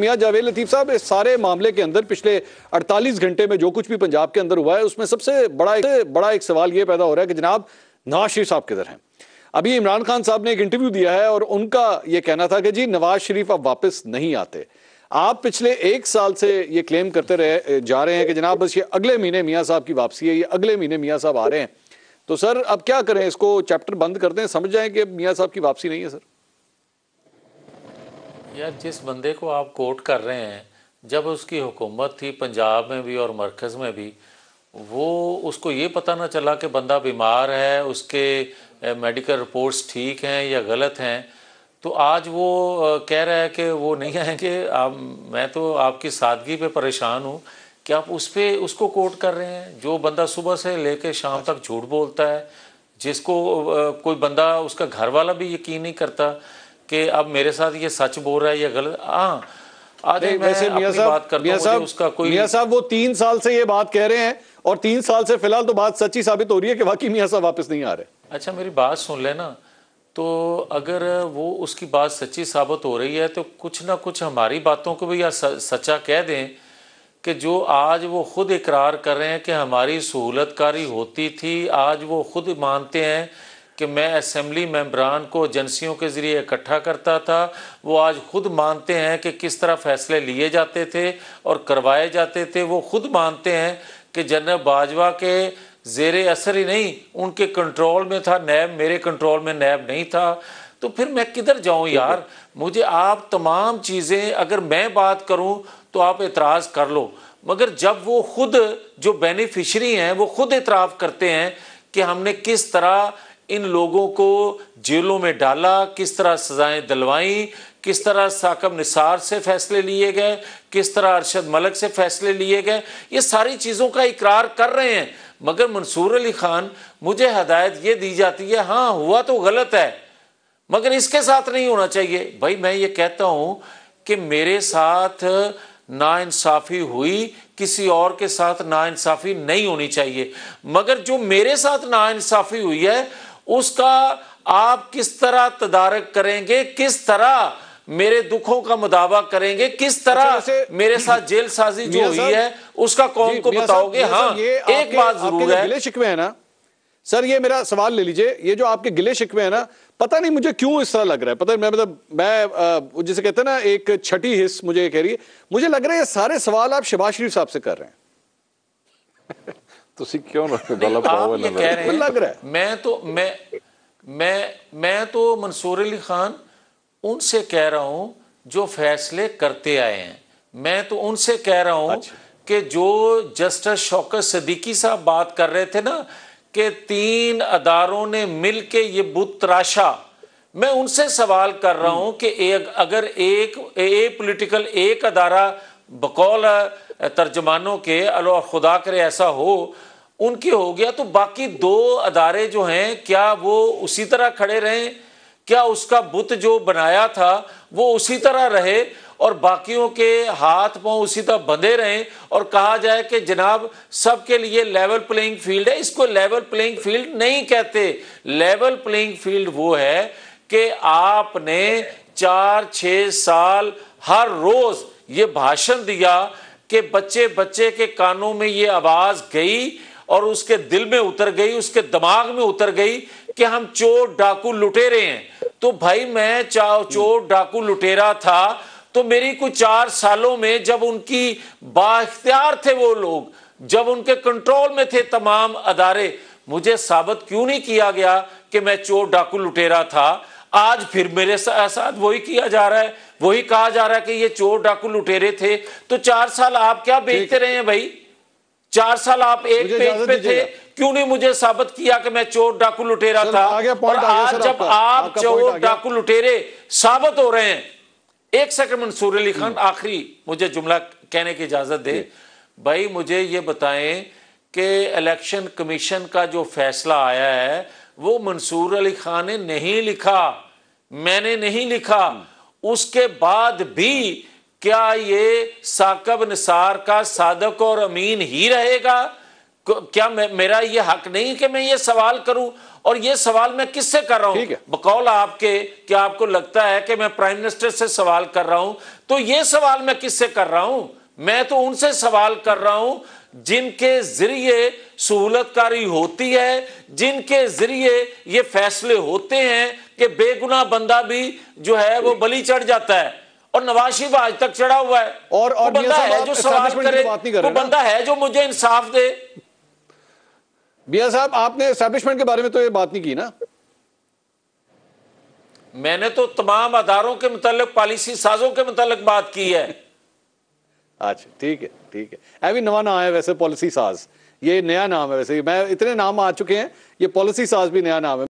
मियाँ जावेद लतीफ़ साहब इस सारे मामले के अंदर पिछले 48 घंटे में जो कुछ भी पंजाब के अंदर हुआ है उसमें सबसे बड़ा एक, बड़ा एक सवाल ये पैदा हो रहा है कि जनाब नवाज शरीफ साहब किधर हैं अभी इमरान खान साहब ने एक इंटरव्यू दिया है और उनका ये कहना था कि जी नवाज शरीफ अब वापस नहीं आते आप पिछले एक साल से ये क्लेम करते रहे जा रहे हैं कि जनाब बस ये अगले महीने मियाँ साहब की वापसी है ये अगले महीने मियाँ साहब आ रहे हैं तो सर अब क्या करें इसको चैप्टर बंद कर दें समझ जाएँ कि मियाँ साहब की वापसी नहीं है सर यार जिस बंदे को आप कोट कर रहे हैं जब उसकी हुकूमत थी पंजाब में भी और मरकज़ में भी वो उसको ये पता ना चला कि बंदा बीमार है उसके मेडिकल रिपोर्ट्स ठीक हैं या गलत हैं तो आज वो कह रहा है कि वो नहीं आएंगे आप मैं तो आपकी सादगी पे परेशान हूँ कि आप उस पर उसको कोट कर रहे हैं जो बंदा सुबह से लेके शाम तक झूठ बोलता है जिसको कोई बंदा उसका घर वाला भी यकीन नहीं करता कि अब मेरे साथ ये सच बोल रहा है या गलत हाँ वैसे मियाँ साहब उसका कोई मियाँ साहब वो तीन साल से ये बात कह रहे हैं और तीन साल से फिलहाल तो बात सच्ची साबित हो रही है कि वाकई मियाँ साहब वापस नहीं आ रहे अच्छा मेरी बात सुन लेना तो अगर वो उसकी बात सच्ची साबित हो रही है तो कुछ ना कुछ हमारी बातों को भी या सच्चा कह दें कि जो आज वो खुद इकरार कर रहे हैं कि हमारी सहूलतकारी होती थी आज वो खुद मानते हैं कि मैं असम्बली मेम्बरान को एजेंसियों के ज़रिए इकट्ठा करता था वो आज ख़ुद मानते हैं कि किस तरह फ़ैसले लिए जाते थे और करवाए जाते थे वो ख़ुद मानते हैं कि जनरल बाजवा के जेर असर ही नहीं उनके कंट्रोल में था नैब मेरे कंट्रोल में नैब नहीं था तो फिर मैं किधर जाऊँ यार मुझे आप तमाम चीज़ें अगर मैं बात करूँ तो आप इतराज़ कर लो मगर जब वो खुद जो बेनिफिशरी हैं वो खुद एतराफ़ करते हैं कि हमने किस तरह इन लोगों को जेलों में डाला किस तरह सजाएं दलवाई किस तरह साकब निसार से फैसले लिए गए किस तरह अरशद मलक से फैसले लिए गए ये सारी चीज़ों का इकरार कर रहे हैं मगर मंसूर अली खान मुझे हदायत ये दी जाती है हाँ हुआ तो गलत है मगर इसके साथ नहीं होना चाहिए भाई मैं ये कहता हूँ कि मेरे साथ नाइंसाफ़ी हुई किसी और के साथ नाइंसाफ़ी नहीं होनी चाहिए मगर जो मेरे साथ नाइंसाफ़ी हुई है उसका आप किस तरह तदारक करेंगे किस तरह मेरे दुखों का मुदावा करेंगे किस अच्छा, तरह अच्छा मेरे साथ जेल साजी जो हुई है उसका कौन को बताओगे हाँ एक बात जरूर है गिले शिकवे है ना सर ये मेरा सवाल ले लीजिए ये जो आपके गिले शिकवे है ना पता नहीं मुझे क्यों इस तरह लग रहा है पता मैं मतलब मैं जिसे कहते हैं ना एक छठी हिस्स मुझे कह रही है मुझे लग रहा है ये सारे सवाल आप शिबाज शरीफ साहब से कर रहे हैं ਤੁਸੀਂ ਕਿਉਂ ਲੱਗ जो फैसले करते आए हैं मैं तो उनसे कह रहा हूं अच्छा। कि जो जस्टिस शौकत सदीकी साहब बात कर रहे थे ना कि तीन अदारों ने मिल के ये बुत तराशा मैं उनसे सवाल कर रहा हूं हम्म। कि एक अगर एक ए पॉलिटिकल एक अदारा बकौल तर्जमानों के अलो खुदा करे ऐसा हो उनके हो गया तो बाकी दो अदारे जो हैं क्या वो उसी तरह खड़े रहे क्या उसका बुत जो बनाया था वो उसी तरह रहे और बाकियों के हाथ पाँव उसी तरह बंधे रहें और कहा जाए कि जनाब सबके लिए लेवल प्लेइंग फील्ड है इसको लेवल प्लेइंग फील्ड नहीं कहते लेवल प्लेइंग फील्ड वो है कि आपने चार छ साल हर रोज़ ये भाषण दिया कि बच्चे बच्चे के कानों में ये आवाज गई और उसके दिल में उतर गई उसके दिमाग में उतर गई कि हम चोर डाकू लुटेरे हैं तो भाई मैं चाहो चोर डाकू लुटेरा था तो मेरी कुछ चार सालों में जब उनकी बाख्तियार थे वो लोग जब उनके कंट्रोल में थे तमाम अदारे मुझे साबित क्यों नहीं किया गया कि मैं चोर डाकू लुटेरा था आज फिर मेरे साथ वही किया जा रहा है वही कहा जा रहा है कि ये चोर डाकू लुटेरे थे तो चार साल आप क्या बेचते रहे हैं भाई चार साल आप एक पेज पे थे क्यों नहीं मुझे साबित किया कि मैं चोर डाकू लुटेरा था और आज जब आप चोर डाकू लुटेरे साबित हो रहे हैं एक सेकंड मंसूर अली खान हम्म। आखिरी मुझे जुमला कहने की इजाजत दे भाई मुझे ये बताएं कि इलेक्शन कमीशन का जो फैसला आया है वो मंसूर अली खान ने नहीं लिखा मैंने नहीं लिखा हम्म। उसके बाद भी क्या ये साकब निसार का साधक और अमीन ही रहेगा क्या मेरा ये हक नहीं कि मैं ये सवाल करूं और ये सवाल मैं किससे कर रहा हूं बकौल आपके क्या आपको लगता है कि मैं प्राइम मिनिस्टर से सवाल कर रहा हूं तो ये सवाल मैं किससे कर रहा हूं मैं तो उनसे सवाल कर रहा हूं जिनके जरिए सहूलतकारी होती है जिनके जरिए ये फैसले होते हैं कि बेगुनाह बंदा भी जो है वो बली चढ़ जाता है और नवाज शिफ आज तक चढ़ा हुआ है और, और वो बंदा है जो सवाल करे वो बंदा है जो मुझे इंसाफ दे बिया साहब आपने एस्टेब्लिशमेंट के बारे में तो ये बात नहीं की ना मैंने तो तमाम अदारों के मुतालिक पॉलिसी साजों के मुतालिक बात की है अच्छा ठीक है ठीक है अभी नवा नाम है वैसे पॉलिसी साज ये नया नाम है वैसे मैं इतने नाम आ चुके हैं ये पॉलिसी साज भी नया नाम है